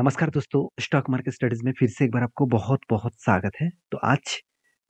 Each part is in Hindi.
नमस्कार दोस्तों स्टॉक मार्केट स्टडीज में फिर से एक बार आपको बहुत बहुत स्वागत है तो आज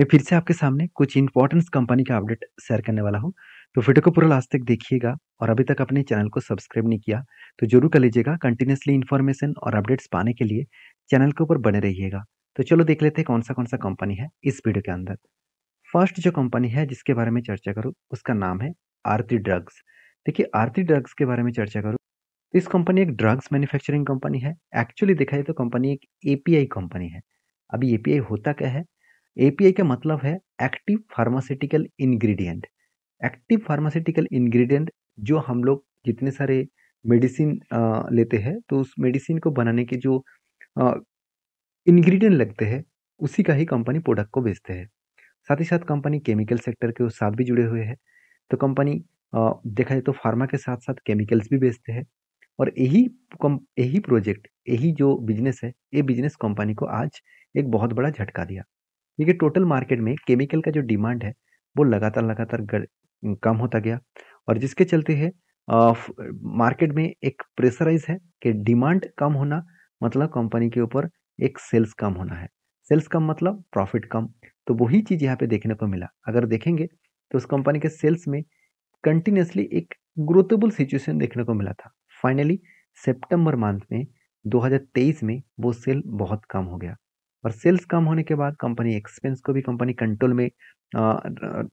मैं फिर से आपके सामने कुछ इंपॉर्टेंट कंपनी का अपडेट शेयर करने वाला हूँ तो वीडियो को पूरा लास्ट तक देखिएगा और अभी तक अपने चैनल को सब्सक्राइब नहीं किया तो जरूर कर लीजिएगा कंटिन्यूसली इन्फॉर्मेशन और अपडेट्स पाने के लिए चैनल के ऊपर बने रहिएगा तो चलो देख लेते हैं कौन सा कौन सा कंपनी है इस वीडियो के अंदर फर्स्ट जो कंपनी है जिसके बारे में चर्चा करूँ उसका नाम है आरती ड्रग्स देखिए आरती ड्रग्स के बारे में चर्चा करूँ इस कंपनी एक ड्रग्स मैन्युफैक्चरिंग कंपनी है एक्चुअली देखा जाए तो कंपनी एक एपीआई कंपनी है अभी एपीआई होता क्या है एपीआई का मतलब है active pharmaceutical ingredient active pharmaceutical ingredient जो हम लोग जितने सारे मेडिसिन लेते हैं तो उस मेडिसिन को बनाने के जो इंग्रेडिएंट लगते हैं उसी का ही कंपनी प्रोडक्ट को बेचते हैं साथ ही साथ कंपनी केमिकल सेक्टर के साथ भी जुड़े हुए हैं तो कंपनी देखा जाए तो फार्मा के साथ साथ केमिकल्स भी बेचते हैं और यही कम यही प्रोजेक्ट यही जो बिजनेस है ये बिजनेस कंपनी को आज एक बहुत बड़ा झटका दिया क्योंकि टोटल मार्केट में केमिकल का जो डिमांड है वो लगातार लगातार कम होता गया और जिसके चलते है मार्केट में एक प्रेशराइज है कि डिमांड कम होना मतलब कंपनी के ऊपर एक सेल्स कम होना है सेल्स कम मतलब प्रॉफिट कम तो वही चीज़ यहाँ पे देखने को मिला अगर देखेंगे तो उस कंपनी के सेल्स में कंटिन्यूसली एक ग्रोथेबल सिचुएशन देखने को मिला था फाइनली सितंबर मंथ में 2023 में वो सेल बहुत कम हो गया और सेल्स कम होने के बाद कंपनी एक्सपेंस को भी कंपनी कंट्रोल में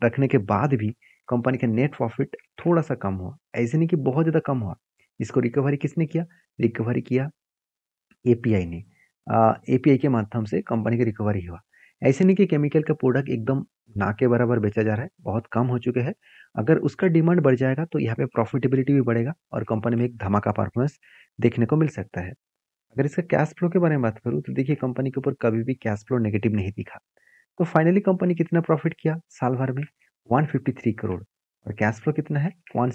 रखने के बाद भी कंपनी का नेट प्रॉफिट थोड़ा सा कम हुआ ऐसे नहीं कि बहुत ज़्यादा कम हुआ इसको रिकवरी किसने किया रिकवरी किया ए ने एपीआई के माध्यम से कंपनी की रिकवरी हुआ ऐसे नहीं कि केमिकल का प्रोडक्ट एकदम ना के बराबर बेचा जा रहा है बहुत कम हो चुके हैं अगर उसका डिमांड बढ़ जाएगा तो यहाँ पे प्रॉफिटेबिलिटी भी बढ़ेगा और कंपनी में एक धमाका परफॉर्मेंस देखने को मिल सकता है अगर इसका कैश फ्लो के बारे में बात करूँ तो देखिए कंपनी के ऊपर कभी भी कैश फ्लो नेगेटिव नहीं दिखा तो फाइनली कंपनी कितना प्रॉफिट किया साल भर में वन करोड़ और कैश फ्लो कितना है वन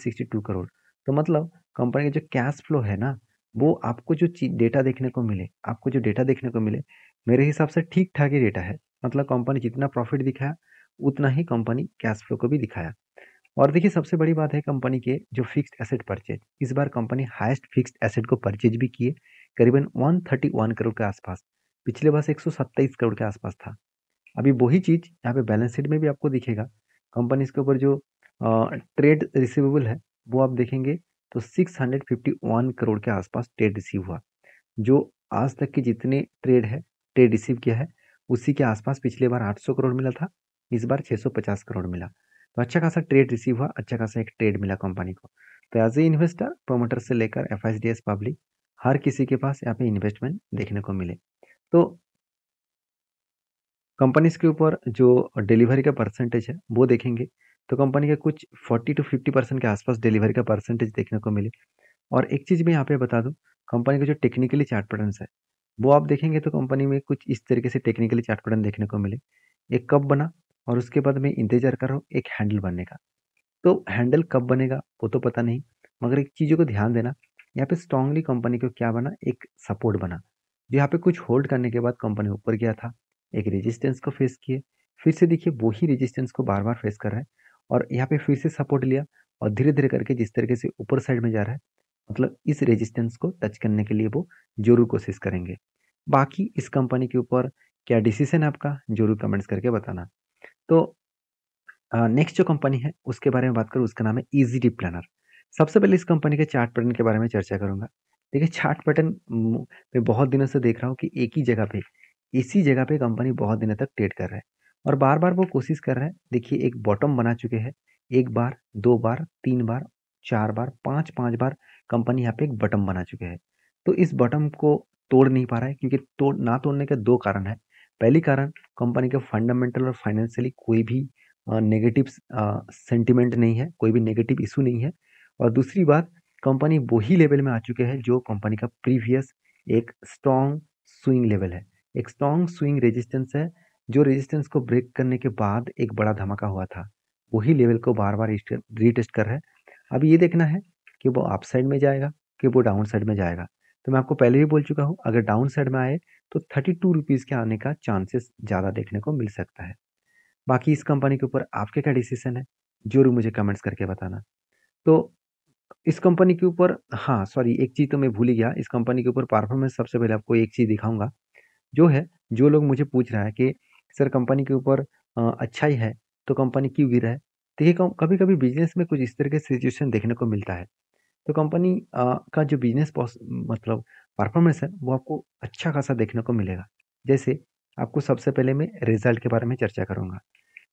करोड़ तो मतलब कंपनी का जो कैश फ्लो है ना वो आपको जो डेटा देखने को मिले आपको जो डेटा देखने को मिले मेरे हिसाब से ठीक ठाक ही डेटा है मतलब कंपनी जितना प्रॉफिट दिखाया उतना ही कंपनी कैश फ्लो को भी दिखाया और देखिए सबसे बड़ी बात है कंपनी के जो फिक्स्ड एसेट परचेज इस बार कंपनी हाईएस्ट फिक्स्ड एसेट को परचेज भी किए करीबन 131 करोड़ के आसपास पिछले बार एक करोड़ के आसपास था अभी वही चीज़ यहाँ पे बैलेंस शीट में भी आपको दिखेगा कंपनी इसके ऊपर जो ट्रेड रिसिवेबल है वो आप देखेंगे तो सिक्स करोड़ के आसपास ट्रेड रिसीव हुआ जो आज तक के जितने ट्रेड है ट्रेड रिसीव किया है उसी के आसपास पिछले बार 800 करोड़ मिला था इस बार 650 करोड़ मिला तो अच्छा खासा ट्रेड रिसीव हुआ अच्छा खासा एक ट्रेड मिला कंपनी को तो एज ए इन्वेस्टर प्रोमोटर से लेकर एफ पब्लिक हर किसी के पास यहाँ पे इन्वेस्टमेंट देखने को मिले तो कंपनीज के ऊपर जो डिलीवरी का परसेंटेज है वो देखेंगे तो कंपनी के कुछ 40 टू 50 परसेंट के आसपास डिलीवरी का परसेंटेज देखने को मिले और एक चीज़ मैं यहाँ पे बता दूँ कंपनी का जो टेक्निकली चार्ट पैटर्न है वो आप देखेंगे तो कंपनी में कुछ इस तरीके से टेक्निकली चार्ट पैटर्न देखने को मिले एक कप बना और उसके बाद मैं इंतजार कर रहा हूँ एक हैंडल बनने का तो हैंडल कब बनेगा वो तो पता नहीं मगर एक चीज़ों को ध्यान देना यहाँ पे स्ट्रांगली कंपनी को क्या बना एक सपोर्ट बना जो यहाँ पे कुछ होल्ड करने के बाद कंपनी ऊपर गया था एक रेजिस्टेंस को फेस किए फिर से देखिए वही रेजिस्टेंस को बार बार फेस कर रहा है और यहाँ पे फिर से सपोर्ट लिया और धीरे धीरे करके जिस तरीके से ऊपर साइड में जा रहा है मतलब इस रेजिस्टेंस को टच करने के लिए वो जरूर कोशिश करेंगे बाकी इस कंपनी के ऊपर क्या डिसीजन है आपका जरूर कमेंट्स करके बताना तो नेक्स्ट जो कंपनी है उसके बारे में बात करूँ उसका नाम है इजी डी प्लानर सबसे पहले इस कंपनी के चार्ट पैटर्न के बारे में चर्चा करूँगा देखिए चार्ट पैटर्न मैं बहुत दिनों से देख रहा हूँ कि एक ही जगह पे इसी जगह पे कंपनी बहुत दिनों तक ट्रेड कर रहा है और बार बार वो कोशिश कर रहा है देखिए एक बॉटम बना चुके हैं एक बार दो बार तीन बार चार बार पाँच पाँच बार कंपनी यहाँ पे एक बटम बना चुके हैं तो इस बटम को तोड़ नहीं पा रहा है क्योंकि तोड़ ना तोड़ने के दो कारण है पहली कारण कंपनी के फंडामेंटल और फाइनेंशियली कोई भी नेगेटिव सेंटिमेंट नहीं है कोई भी नेगेटिव इशू नहीं है और दूसरी बात कंपनी वही लेवल में आ चुके हैं जो कंपनी का प्रीवियस एक स्ट्रॉन्ग स्विंग लेवल है एक स्ट्रॉन्ग स्विंग रेजिस्टेंस है जो रेजिस्टेंस को ब्रेक करने के बाद एक बड़ा धमाका हुआ था वही लेवल को बार बार रीटेस्ट कर रहा है अब ये देखना है कि वो अप साइड में जाएगा कि वो डाउन साइड में जाएगा तो मैं आपको पहले भी बोल चुका हूँ अगर डाउन साइड में आए तो थर्टी टू रुपीज़ के आने का चांसेस ज़्यादा देखने को मिल सकता है बाकी इस कंपनी के ऊपर आपके क्या डिसीजन है जरूर मुझे कमेंट्स करके बताना तो इस कंपनी के ऊपर हाँ सॉरी एक चीज़ तो मैं भूल ही गया इस कंपनी के ऊपर परफॉर्मेंस सबसे पहले आपको एक चीज़ दिखाऊंगा जो है जो लोग मुझे पूछ रहा है कि सर कंपनी के ऊपर अच्छा ही है तो कंपनी क्यों गिरा है देखिए कभी कभी बिजनेस में कुछ इस तरह के सिचुएशन देखने को मिलता है तो कंपनी का जो बिजनेस मतलब परफॉर्मेंस है वो आपको अच्छा खासा देखने को मिलेगा जैसे आपको सबसे पहले मैं रिजल्ट के बारे में चर्चा करूँगा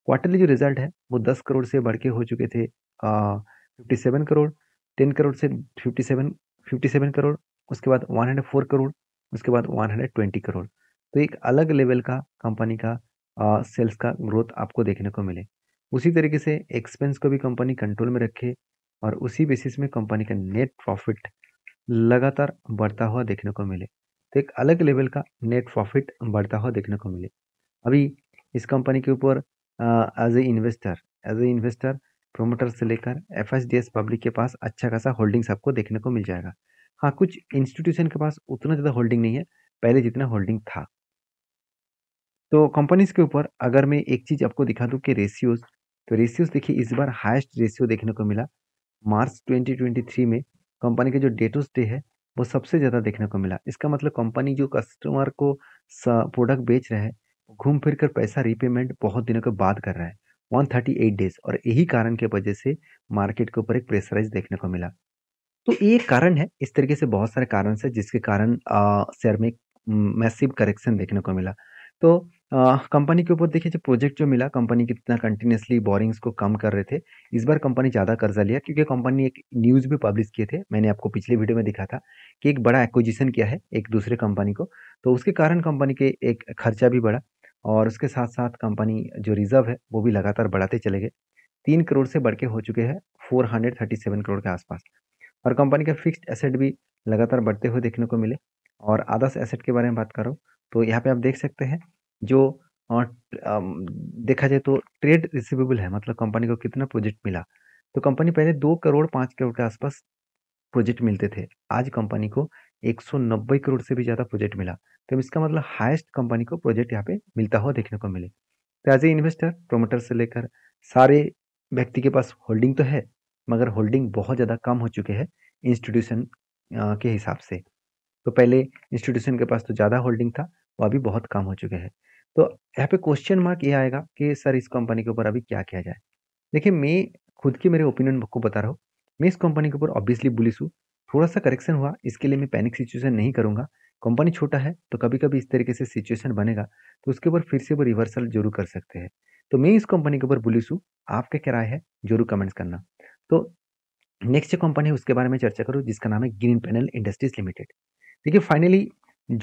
क्वार्टरली जो रिजल्ट है वो दस करोड़ से बढ़ के हो चुके थे fifty seven crore ten crore से fifty seven fifty seven crore उसके बाद वन हंड्रेड फोर करोड़ उसके बाद वन हंड्रेड ट्वेंटी करोड़ तो एक अलग लेवल का कंपनी का आ, सेल्स का ग्रोथ आपको देखने को मिले उसी तरीके से एक्सपेंस को भी कंपनी कंट्रोल में रखे और उसी बेसिस में कंपनी का नेट प्रॉफिट लगातार बढ़ता हुआ देखने को मिले तो एक अलग लेवल का नेट प्रॉफिट बढ़ता हुआ देखने को मिले अभी इस कंपनी के ऊपर as a investor as a investor promoter से लेकर एफ पब्लिक के पास अच्छा खासा होल्डिंग्स आपको देखने को मिल जाएगा हाँ कुछ इंस्टीट्यूशन के पास उतना ज़्यादा होल्डिंग नहीं है पहले जितना होल्डिंग था तो कंपनीज के ऊपर अगर मैं एक चीज़ आपको दिखा दूँ कि रेशियोज़ तो रेशियोज़ देखिए इस बार हाईएस्ट रेशियो देखने को मिला मार्च 2023 में कंपनी के जो डेटोस डे है वो सबसे ज़्यादा देखने को मिला इसका मतलब कंपनी जो कस्टमर को प्रोडक्ट बेच रहे हैं घूम फिर कर पैसा रीपेमेंट बहुत दिनों के बाद कर रहा है 138 डेज और यही कारण के वजह से मार्केट के ऊपर एक प्रेशराइज देखने को मिला तो ये कारण है इस तरीके से बहुत सारे कारण है जिसके कारण शेयर में मैसिव करेक्शन देखने को मिला तो कंपनी के ऊपर देखिए, जो प्रोजेक्ट जो मिला, कंपनी कितना कंटिन्यूअसली बोरिंग्स को कम कर रहे थे। इस बार कंपनी ज़्यादा कर्ज़ा लिया क्योंकि कंपनी एक न्यूज़ भी पब्लिश किए थे। मैंने आपको पिछले वीडियो में दिखा था कि एक बड़ा एक्विजिशन किया है एक दूसरे कंपनी को, तो उसके कारण कंपनी के एक खर्चा भी बढ़ा और उसके साथ-साथ कंपनी जो रिज़र्व है, वो भी लगातार बढ़ाते चले गए। तीन करोड़ से बढ़ के हो चुके हैं सेवन करोड़ के आसपास और कंपनी के फिक्स्ड एसेट भी लगातार बढ़ते हुए देखने को मिले। और आदर्श एसेट के बारे में बात करो तो यहाँ पे आप देख सकते हैं जो आ, देखा जाए तो ट्रेड रिसिवेबल है मतलब कंपनी को कितना प्रोजेक्ट मिला तो कंपनी पहले दो करोड़ पाँच करोड़ के आसपास प्रोजेक्ट मिलते थे आज कंपनी को 190 करोड़ से भी ज़्यादा प्रोजेक्ट मिला तो इसका मतलब हाईएस्ट कंपनी को प्रोजेक्ट यहाँ पे मिलता हुआ देखने को मिले तो एज ए इन्वेस्टर प्रोमोटर से लेकर सारे व्यक्ति के पास होल्डिंग तो है मगर होल्डिंग बहुत ज़्यादा कम हो चुके हैं इंस्टीट्यूशन के हिसाब से तो पहले इंस्टीट्यूशन के पास तो ज़्यादा होल्डिंग था वो अभी बहुत कम हो चुके हैं तो यहाँ पे क्वेश्चन मार्क ये आएगा कि सर इस कंपनी के ऊपर अभी क्या किया जाए देखिए मैं खुद की मेरे ओपिनियन को बता रहा हूँ मैं इस कंपनी के ऊपर ऑब्वियसली बुलिस हूँ थोड़ा सा करेक्शन हुआ इसके लिए मैं पैनिक सिचुएशन नहीं करूँगा कंपनी छोटा है तो कभी कभी इस तरीके से सिचुएशन बनेगा तो उसके ऊपर फिर से वो रिवर्सल जरूर कर सकते हैं तो मैं इस कंपनी के ऊपर बुलिस हूँ आपके क्या राय है जरूर कमेंट्स करना तो नेक्स्ट जो कंपनी है उसके बारे में चर्चा करूँ जिसका नाम है ग्रीन पैनल इंडस्ट्रीज लिमिटेड देखिए फाइनली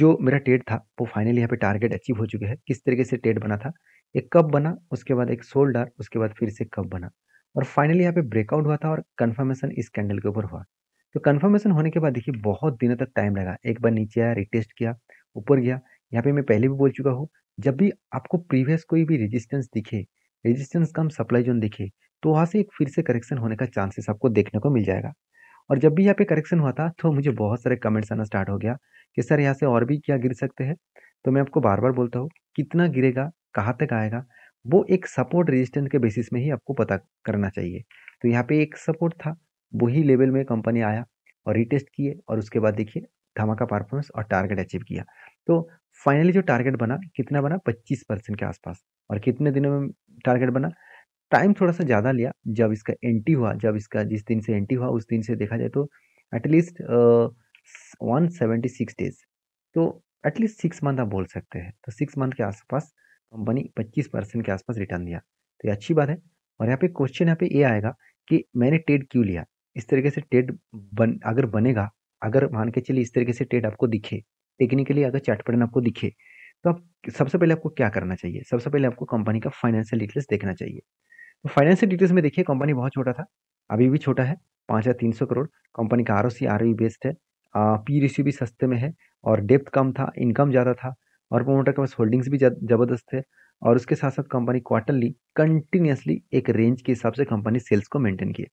जो मेरा टेट था वो फाइनली यहाँ पे टारगेट अचीव हो चुके हैं किस तरीके से टेट बना था एक कप बना उसके बाद एक सोल्डर उसके बाद फिर से कप बना और फाइनली यहाँ पे ब्रेकआउट हुआ था और कन्फर्मेशन इस कैंडल के ऊपर हुआ तो कन्फर्मेशन होने के बाद देखिए बहुत दिनों तक टाइम लगा एक बार नीचे आया रिटेस्ट किया ऊपर गया यहाँ पे मैं पहले भी बोल चुका हूँ जब भी आपको प्रीवियस कोई भी रेजिस्टेंस दिखे रेजिस्टेंस कम सप्लाई जोन दिखे तो वहाँ से एक फिर से करेक्शन होने का चांसेस आपको देखने को मिल जाएगा और जब भी यहाँ पे करेक्शन हुआ था तो मुझे बहुत सारे कमेंट्स आना स्टार्ट हो गया कि सर यहाँ से और भी क्या गिर सकते हैं तो मैं आपको बार बार बोलता हूँ कितना गिरेगा कहाँ तक आएगा वो एक सपोर्ट रेजिस्टेंस के बेसिस में ही आपको पता करना चाहिए तो यहाँ पे एक सपोर्ट था वही लेवल में कंपनी आया और रिटेस्ट किए और उसके बाद देखिए धमाका परफॉर्मेंस और टारगेट अचीव किया तो फाइनली जो टारगेट बना कितना बना 25 परसेंट के आसपास और कितने दिनों में टारगेट बना टाइम थोड़ा सा ज़्यादा लिया जब इसका एंट्री हुआ जब इसका जिस दिन से एंट्री हुआ उस दिन से देखा जाए तो at least one seventy six days तो एटलीस्ट सिक्स मंथ आप बोल सकते हैं तो सिक्स मंथ के आसपास कंपनी पच्चीस परसेंट के आसपास रिटर्न दिया तो ये अच्छी बात है और यहाँ पे क्वेश्चन यहाँ पे ये आएगा कि मैंने टेड क्यों लिया इस तरीके से टेड बन अगर बनेगा अगर मान के चलिए इस तरीके से टेड आपको दिखे टेक्निकली अगर चार्ट आपको दिखे तो आप सबसे पहले आपको क्या करना चाहिए सबसे पहले आपको कंपनी का फाइनेंशियल डिटेल्स देखना चाहिए तो फाइनेंशियल डिटेल्स में देखिए कंपनी बहुत छोटा था अभी भी छोटा है पाँच हज़ार तीन सौ करोड़ कंपनी का R O C R O based है पी रेशियो भी सस्ते में है और डेप्थ कम था इनकम ज़्यादा था और प्रोमोटर के पास होल्डिंग्स भी ज़बरदस्त है और उसके साथ साथ कंपनी क्वार्टरली कंटिन्यूसली एक रेंज के हिसाब से कंपनी सेल्स को मेंटेन किए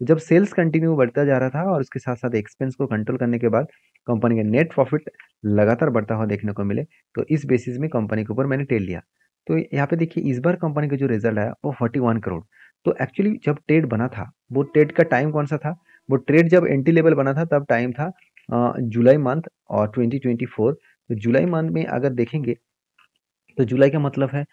तो जब सेल्स कंटिन्यू बढ़ता जा रहा था और उसके साथ साथ एक्सपेंस को कंट्रोल करने के बाद कंपनी का नेट प्रॉफिट लगातार बढ़ता हुआ देखने को मिले तो इस बेसिस में कंपनी के ऊपर मैंने टेल लिया तो यहाँ पे देखिए इस बार कंपनी का जो रिजल्ट आया वो फोर्टी वन करोड़ तो एक्चुअली जब ट्रेड बना था वो ट्रेड का टाइम कौन सा था वो ट्रेड जब एंट्री लेवल बना था तब टाइम था जुलाई मंथ और 2024 तो जुलाई मंथ में अगर देखेंगे तो जुलाई का मतलब है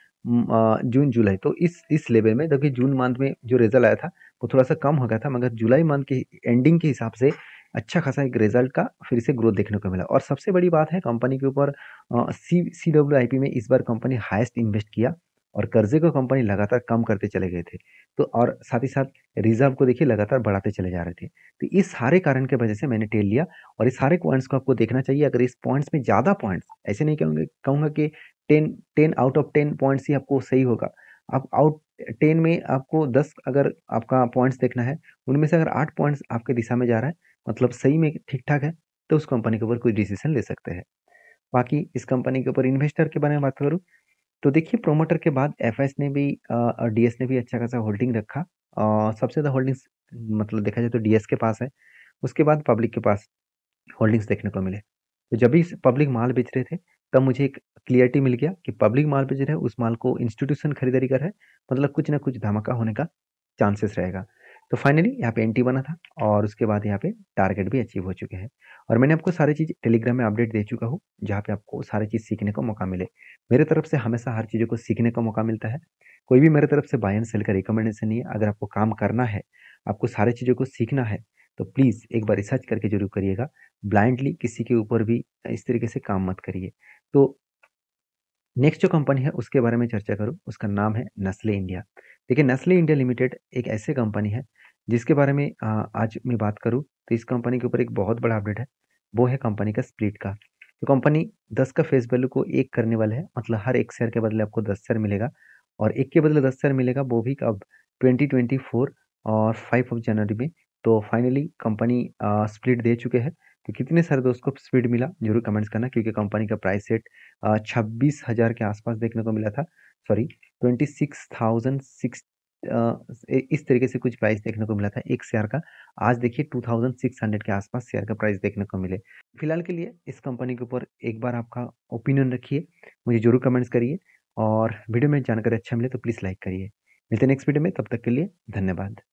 जून जुलाई तो इस इस लेवल में जबकि जून मंथ में जो रिजल्ट आया था वो थोड़ा सा कम हो गया था मगर जुलाई मंथ के एंडिंग के हिसाब से अच्छा खासा एक रिजल्ट का फिर से ग्रोथ देखने को मिला और सबसे बड़ी बात है कंपनी के ऊपर सी सी डब्ल्यू आई पी में इस बार कंपनी हाइस्ट इन्वेस्ट किया और कर्जे को कंपनी लगातार कम करते चले गए थे तो और साथ ही साथ रिजर्व को देखिए लगातार बढ़ाते चले जा रहे थे तो इस सारे कारण के वजह से मैंने टेल लिया और इस सारे पॉइंट्स को आपको देखना चाहिए अगर इस पॉइंट्स में ज़्यादा पॉइंट्स ऐसे नहीं कहूँगे कहूँगा कि ten ten out of ten points ही आपको सही होगा आप आउट टेन में आपको दस अगर आपका पॉइंट्स देखना है उनमें से अगर आठ पॉइंट्स आपके दिशा में जा रहा है मतलब सही में ठीक ठाक है तो उस कंपनी के ऊपर कोई डिसीजन ले सकते हैं बाकी इस कंपनी के ऊपर इन्वेस्टर के बारे में बात करूँ तो देखिए प्रोमोटर के बाद एफ ने भी डी ने भी अच्छा खासा होल्डिंग रखा और सबसे ज़्यादा होल्डिंग्स मतलब देखा जाए तो डी के पास है उसके बाद पब्लिक के पास होल्डिंग्स देखने को मिले तो जब भी पब्लिक माल बेच रहे थे तब मुझे एक क्लियरिटी मिल गया कि पब्लिक माल बेच रहे हैं उस माल को इंस्टीट्यूशन खरीदारी कर रहे मतलब कुछ ना कुछ धमाका होने का चांसेस रहेगा तो फाइनली यहाँ पे एंटी बना था और उसके बाद यहाँ पे टारगेट भी अचीव हो चुके हैं और मैंने आपको सारी चीज़ टेलीग्राम में अपडेट दे चुका हूँ जहाँ पे आपको सारी चीज़ सीखने का मौका मिले मेरे तरफ से हमेशा हर चीज़ों को सीखने का मौका मिलता है कोई भी मेरे तरफ से बाय एंड सेल का रिकमेंडेशन नहीं है अगर आपको काम करना है आपको सारी चीज़ों को सीखना है तो प्लीज़ एक बार रिसर्च करके जरूर करिएगा ब्लाइंडली किसी के ऊपर भी इस तरीके से काम मत करिए तो नेक्स्ट जो कंपनी है उसके बारे में चर्चा करूँ उसका नाम है नस्ले इंडिया देखिए नस्ले इंडिया लिमिटेड एक ऐसे कंपनी है जिसके बारे में आज मैं बात करूँ तो इस कंपनी के ऊपर एक बहुत बड़ा अपडेट है वो है कंपनी का स्प्लिट का तो कंपनी दस का फेस वैल्यू को एक करने वाला है मतलब हर एक शेयर के बदले आपको दस शेयर मिलेगा और एक के बदले दस शेयर मिलेगा वो भी अब ट्वेंटी ट्वेंटी फोर और फाइव ऑफ जनवरी में तो फाइनली कंपनी स्प्लिट दे चुके हैं तो कितने सारे दोस्त को स्पीड मिला जरूर कमेंट्स करना क्योंकि कंपनी का प्राइस सेट छब्बीस हज़ार के आसपास देखने को मिला था sorry twenty six thousand six इस तरीके से कुछ प्राइस देखने को मिला था एक शेयर का आज देखिए टू थाउजेंड सिक्स हंड्रेड के आसपास शेयर का प्राइस देखने को मिले फिलहाल के लिए इस कंपनी के ऊपर एक बार आपका ओपिनियन रखिए मुझे जरूर कमेंट्स करिए और वीडियो में जानकारी अच्छा मिले तो प्लीज़ लाइक करिए मिलते नेक्स्ट वीडियो में तब तक के लिए धन्यवाद